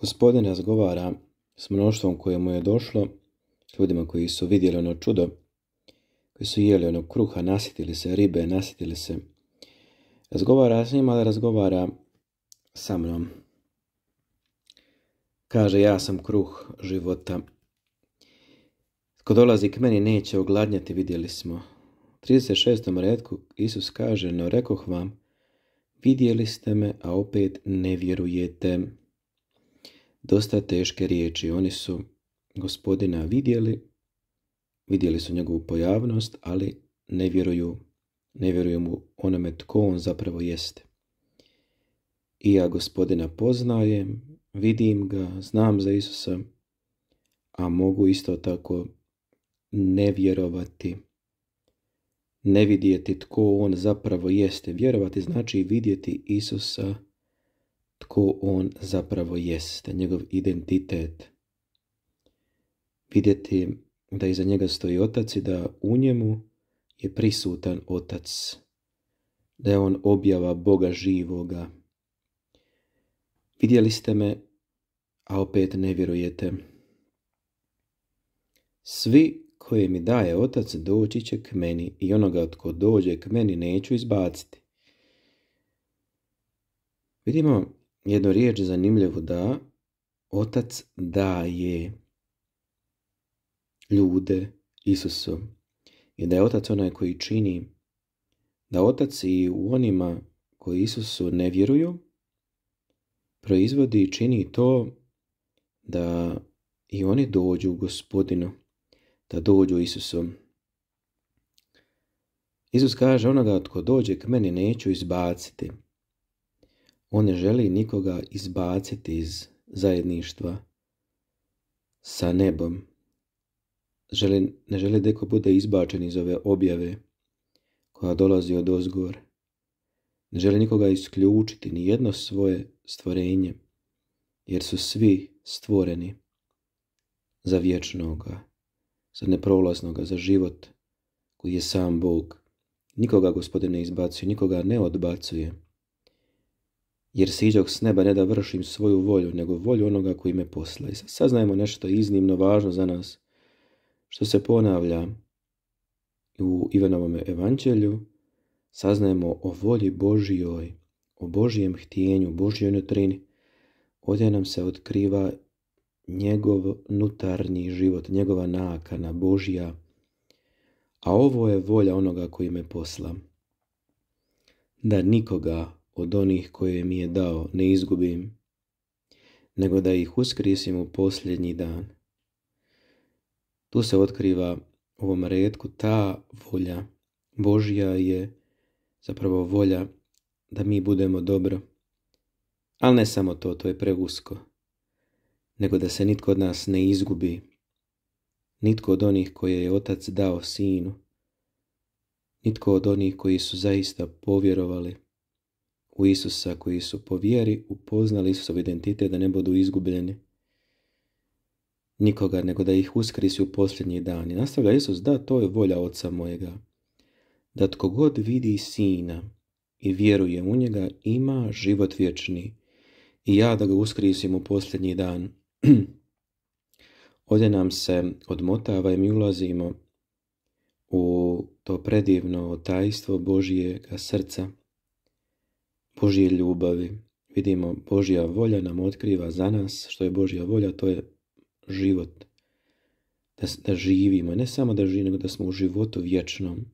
Gospodin razgovara s mnoštvom koje mu je došlo, s ljudima koji su vidjeli ono čudo, koji su jeli ono kruha, nasjetili se ribe, nasjetili se. Razgovara s njima, ali razgovara sa mnom. Kaže, ja sam kruh života. Tko dolazi k meni neće ogladnjati, vidjeli smo. U 36. redku Isus kaže, no rekoh vam, vidjeli ste me, a opet ne vjerujete dosta teške riječi. Oni su gospodina vidjeli, vidjeli su njegovu pojavnost, ali ne vjeruju, ne vjeruju mu onome tko on zapravo jeste. I ja gospodina poznajem, vidim ga, znam za Isusa, a mogu isto tako ne vjerovati, ne vidjeti tko on zapravo jeste. Vjerovati znači vidjeti Isusa tko on zapravo jeste, njegov identitet. Vidjeti da iza njega stoji otac i da u njemu je prisutan otac, da je on objava Boga živoga. Vidjeli ste me, a opet ne vjerujete. Svi koje mi daje otac doći će k meni i onoga tko dođe k meni neću izbaciti. Vidimo jednu riječ zanimljivu da otac daje ljude Isusu i da je otac onaj koji čini da otac i u onima koji Isusu ne vjeruju proizvodi i čini to da i oni dođu u gospodinu, da dođu Isusom. Isus kaže onoga tko dođe k meni neću izbaciti on ne želi nikoga izbaciti iz zajedništva sa nebom. Želi, ne želi da bude izbačen iz ove objave koja dolazi od ozgor. Ne želi nikoga isključiti, ni jedno svoje stvorenje, jer su svi stvoreni za vječnoga, za neprolaznoga, za život koji je sam Bog. Nikoga gospodine ne izbacuje, nikoga ne odbacuje jer iđog s neba ne da vršim svoju volju, nego volju onoga koji me posla. I sad saznajemo nešto iznimno važno za nas, što se ponavlja u Ivanovom evanđelju, saznajemo o volji Božijoj, o Božijem htijenju, Božijoj nutrini. Ovdje nam se otkriva njegov nutarnji život, njegova nakana, Božija. A ovo je volja onoga koji me posla. Da nikoga od onih koje mi je dao ne izgubim, nego da ih uskrisim u posljednji dan. Tu se otkriva ovom redku ta volja. Božja je zapravo volja da mi budemo dobro. Ali ne samo to, to je preusko. Nego da se nitko od nas ne izgubi. Nitko od onih koje je otac dao sinu. Nitko od onih koji su zaista povjerovali u Isusa koji su po vjeri upoznali Isusov identitet da ne budu izgubljeni nikoga, nego da ih uskrisi u posljednji dan. I nastavlja Isus, da, to je volja Oca mojega, da tko god vidi Sina i vjeruje u njega, ima život vječni i ja da ga uskrisim u posljednji dan. Ovdje nam se odmotava i mi ulazimo u to predivno tajstvo Božijega srca Božje ljubavi. Vidimo, Božja volja nam otkriva za nas, što je Božja volja, to je život. Da, da živimo, ne samo da živimo, nego da smo u životu vječnom.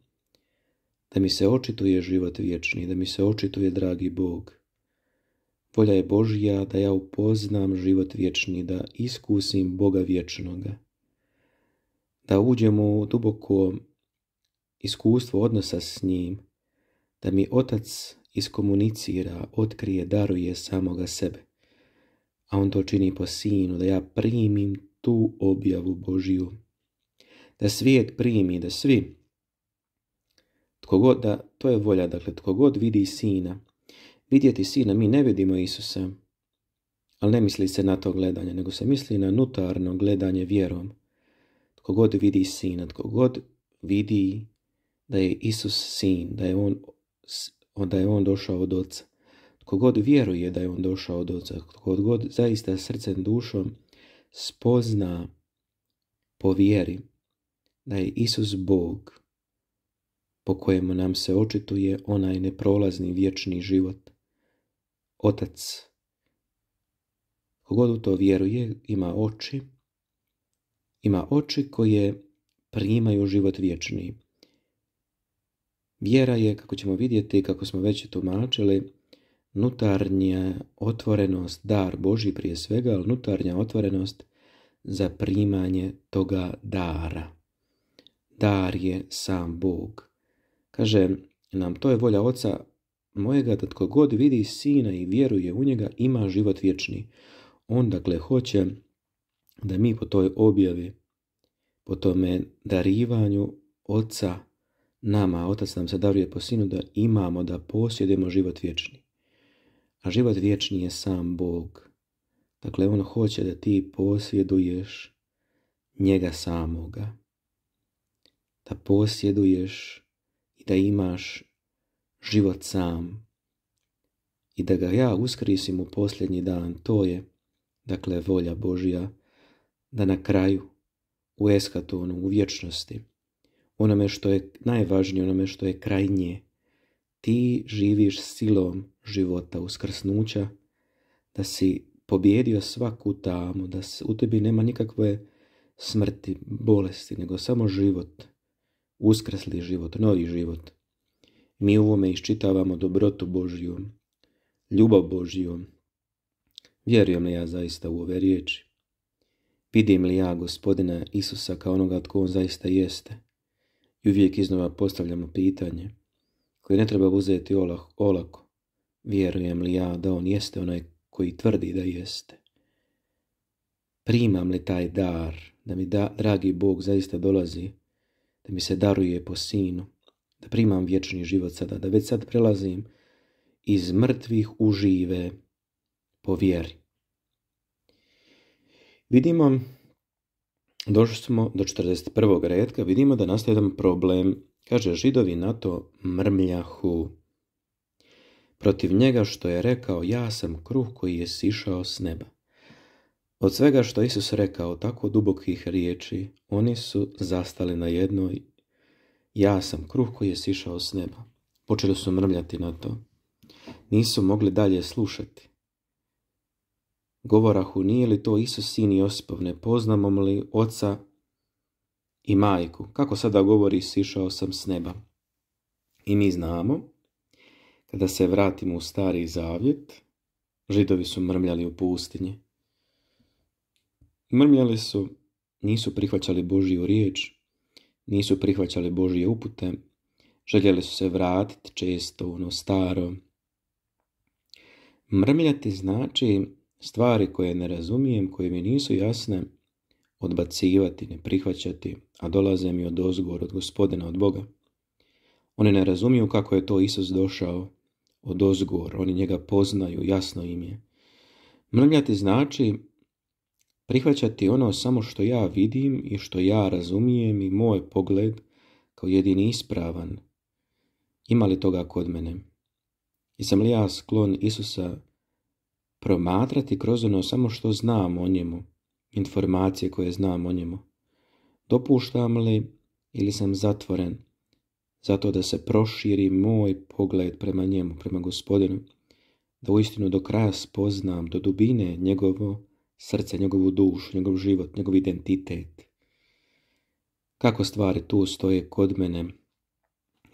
Da mi se očituje život vječni, da mi se očituje dragi Bog. Volja je Božja da ja upoznam život vječni, da iskusim Boga vječnoga. Da uđem u duboko iskustvo odnosa s njim, da mi Otac iskomunicira, otkrije, daruje samoga sebe. A on to čini po sinu, da ja primim tu objavu Božiju. Da svijet primi, da svi, tko god, da, to je volja, dakle, tko god vidi sina. Vidjeti sina, mi ne vidimo Isusa, ali ne misli se na to gledanje, nego se misli na nutarno gledanje vjerom. Tko god vidi sina, tko god vidi da je Isus sin, da je on onda je on došao od oca. Tko god vjeruje da je on došao od oca, tko god zaista srcem dušom spozna po vjeri da je Isus Bog po kojemu nam se očituje onaj neprolazni vječni život. Otac, kogod u to vjeruje, ima oči, ima oči koje primaju život vječni. Vjera je, kako ćemo vidjeti, kako smo već tumačili, nutarnja otvorenost, dar Boži prije svega, ali nutarnja otvorenost za primanje toga dara. Dar je sam Bog. Kaže nam, to je volja oca mojega, da tko god vidi sina i vjeruje u njega, ima život vječni. On dakle hoće da mi po toj objavi, po tome darivanju oca Nama, Otac nam se daruje po Sinu da imamo, da posjedujemo život vječni. A život vječni je sam Bog. Dakle, On hoće da ti posjeduješ njega samoga. Da posjeduješ i da imaš život sam. I da ga ja uskrisim u posljednji dan. To je, dakle, volja Božja da na kraju u eskatonu, u vječnosti, onome što je najvažnije, onome što je krajnje. Ti živiš silom života uskrsnuća, da si pobjedio svaku tamu, da u tebi nema nikakve smrti, bolesti, nego samo život, uskrsli život, novi život. Mi u ovome iščitavamo dobrotu Božju, ljubav Božju. Vjerujem li ja zaista u ove riječi? Vidim li ja gospodina Isusa kao onoga tko on zaista jeste? i uvijek iznova postavljamo pitanje koje ne treba uzeti olako. Vjerujem li ja da on jeste onaj koji tvrdi da jeste? Primam li taj dar da mi da, dragi Bog zaista dolazi, da mi se daruje po sinu, da primam vječni život sada, da već sad prelazim iz mrtvih u žive po vjeri. Vidimo Došli smo do 41. redka, vidimo da nastaje jedan problem. Kaže, židovi na to mrmljahu. Protiv njega što je rekao, ja sam kruh koji je sišao s neba. Od svega što Isus rekao, tako dubokih riječi, oni su zastali na jednoj. Ja sam kruh koji je sišao s neba. Počeli su mrmljati na to. Nisu mogli dalje slušati. Govorahu, nije li to Isus sin Josipov, ne poznamo li oca i majku? Kako sada govori, sišao sam s neba. I mi znamo, kada se vratimo u stari zavjet, židovi su mrmljali u pustinji. Mrmljali su, nisu prihvaćali Božiju riječ, nisu prihvaćali Božije upute, željeli su se vratiti često u ono staro. Mrmljati znači stvari koje ne razumijem, koje mi nisu jasne, odbacivati, ne prihvaćati, a dolaze mi od ozgovor od gospodina, od Boga. Oni ne razumiju kako je to Isus došao od ozgovor, oni njega poznaju, jasno im je. Mrmljati znači prihvaćati ono samo što ja vidim i što ja razumijem i moj pogled kao jedini ispravan. Ima li toga kod mene? Jesam li ja sklon Isusa promatrati kroz ono samo što znam o njemu, informacije koje znam o njemu. Dopuštam li ili sam zatvoren zato da se proširi moj pogled prema njemu, prema gospodinu, da uistinu do kraja spoznam, do dubine njegovo srce, njegovu dušu, njegov život, njegov identitet. Kako stvari tu stoje kod mene,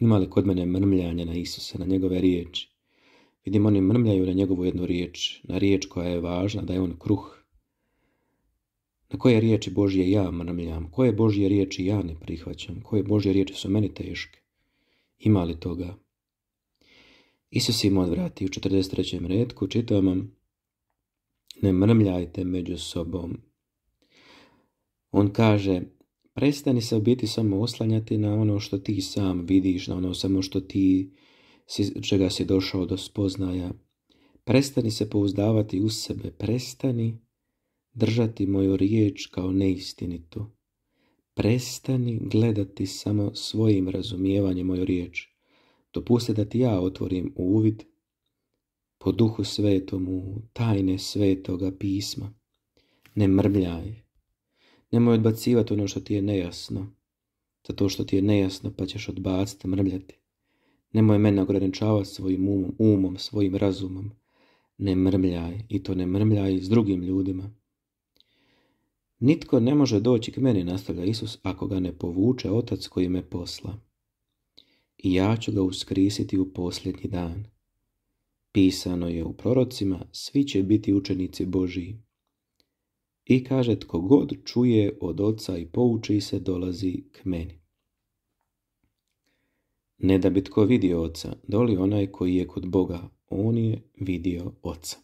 ima li kod mene mrmljanje na Isuse, na njegove riječi? Vidim, oni mrmljaju na njegovu jednu riječ, na riječ koja je važna, da je on kruh. Na koje riječi Božje ja mrmljam, koje Božje riječi ja ne prihvaćam, koje Božje riječi su meni teške. Ima li toga? Isus im odvrati u 43. redku, čitam vam, ne mrmljajte među sobom. On kaže, prestani se u biti samo oslanjati na ono što ti sam vidiš, na ono samo što ti čega si došao do spoznaja. Prestani se pouzdavati u sebe, prestani držati moju riječ kao neistinitu. Prestani gledati samo svojim razumijevanjem moju riječ. Dopusti da ti ja otvorim uvid po duhu svetomu, tajne svetoga pisma. Ne mrmljaj. Nemoj odbacivati ono što ti je nejasno, zato što ti je nejasno pa ćeš odbaciti, mrmljati. Nemoj mene ograničavati svojim umom, umom, svojim razumom. Ne mrmljaj, i to ne mrmljaj s drugim ljudima. Nitko ne može doći k meni, nastavlja Isus, ako ga ne povuče otac koji me posla. I ja ću ga uskrisiti u posljednji dan. Pisano je u prorocima, svi će biti učenici Božiji. I kaže, tko god čuje od oca i pouči se, dolazi k meni. Ne da bi tko vidio oca, doli onaj koji je kod Boga, on je vidio oca.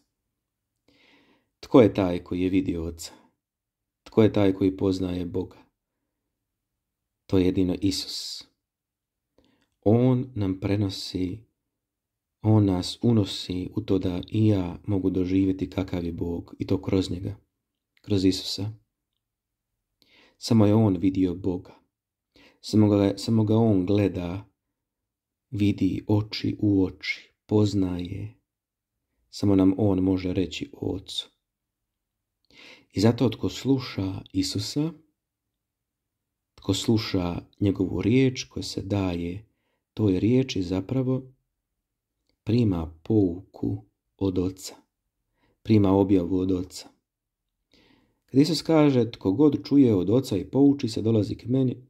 Tko je taj koji je vidio oca? Tko je taj koji poznaje Boga? To je jedino Isus. On nam prenosi, on nas unosi u to da i ja mogu doživjeti kakav je Bog i to kroz njega, kroz Isusa. Samo je on vidio Boga. Samo ga, samo ga on gleda vidi oči u oči, poznaje. Samo nam on može reći Otcu. ocu. I zato tko sluša Isusa, tko sluša njegovu riječ koja se daje toj riječi zapravo, prima pouku od oca, prima objavu od oca. Kad Isus kaže tko god čuje od oca i pouči se dolazi k meni,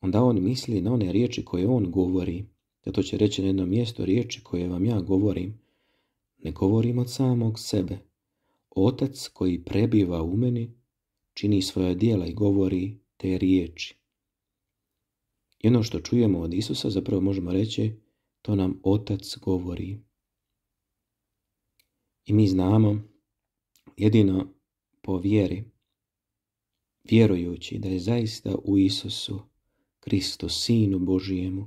onda on misli na one riječi koje on govori, zato će reći na jedno mjesto riječi koje vam ja govorim. Ne govorim od samog sebe. Otac koji prebiva u meni čini svoja dijela i govori te riječi. I ono što čujemo od Isusa zapravo možemo reći to nam Otac govori. I mi znamo jedino po vjeri, vjerujući da je zaista u Isusu, Kristu, Sinu Božijemu,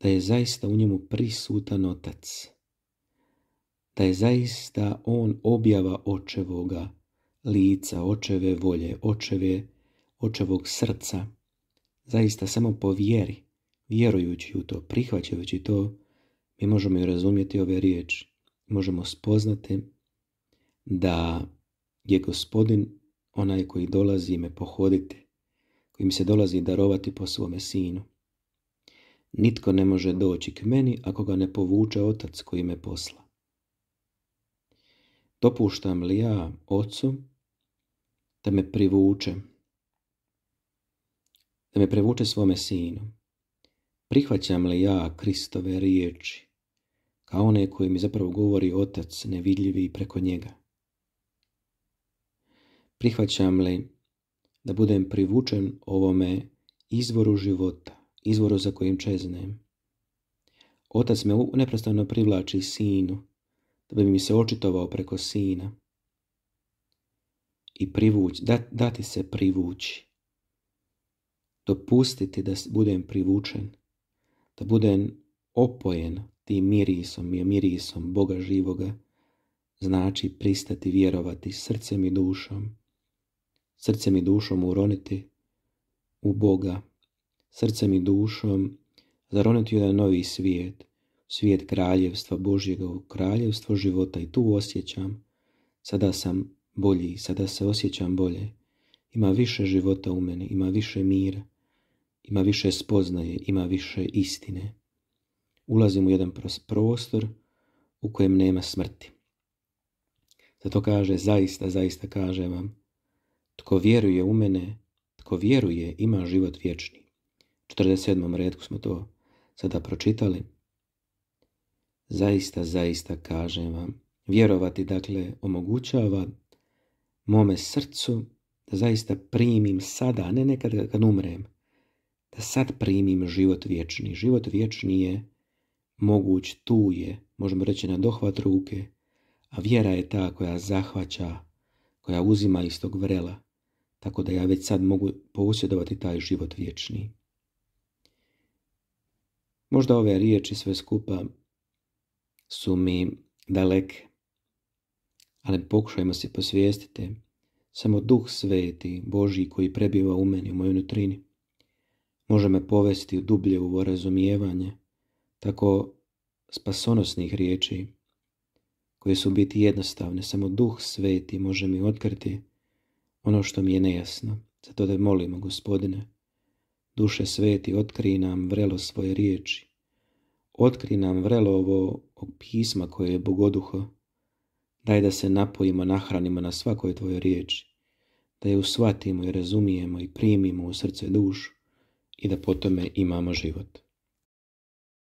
da je zaista u njemu prisutan otac, da je zaista on objava očevoga lica, očeve volje, očeve, očevog srca, zaista samo po vjeri, vjerujući u to, prihvaćajući to, mi možemo i razumjeti ove riječi, možemo spoznati da je gospodin onaj koji dolazi me pohoditi, koji mi se dolazi darovati po svome sinu. Nitko ne može doći k meni ako ga ne povuče otac koji me posla. Dopuštam li ja ocu da me privuče, da me privuče svome sinu? Prihvaćam li ja Kristove riječi kao one koje mi zapravo govori otac nevidljivi preko njega? Prihvaćam li da budem privučen ovome izvoru života? izvoru za kojim čeznem. Otac me neprestano privlači sinu, da bi mi se očitovao preko sina. I privuć, dati se privući. Dopustiti da budem privučen, da budem opojen tim mirisom i mirisom Boga živoga, znači pristati vjerovati srcem i dušom, srcem i dušom uroniti u Boga srcem i dušom, zar jo ti jedan novi svijet, svijet kraljevstva Božjega, kraljevstvo života i tu osjećam, sada sam bolji, sada se osjećam bolje, ima više života u mene, ima više mira, ima više spoznaje, ima više istine. Ulazim u jedan prostor u kojem nema smrti. Zato kaže, zaista, zaista kaže vam, tko vjeruje u mene, tko vjeruje ima život vječni. 47. redku smo to sada pročitali. Zaista, zaista kažem vam, vjerovati dakle omogućava mome srcu da zaista primim sada, a ne nekad kad umrem, da sad primim život vječni. Život vječni je moguć, tu je, možemo reći na dohvat ruke, a vjera je ta koja zahvaća, koja uzima iz tog vrela, tako da ja već sad mogu posjedovati taj život vječni. Možda ove riječi sve skupa su mi daleke, ali pokušajmo se posvijestiti samo duh sveti, Boži koji prebiva u meni, u mojoj nutrini. Može me povesti u dublje uvo razumijevanje tako spasonosnih riječi koje su biti jednostavne. Samo duh sveti može mi otkriti ono što mi je nejasno. Zato te molimo, gospodine, Duše sveti, otkri nam vrelo svoje riječi. Otkri nam vrelo ovo pisma koje je bogoduho. Daj da se napojimo, nahranimo na svakoj tvojoj riječi. Da je usvatimo i razumijemo i primimo u srce dušu i da po tome imamo život.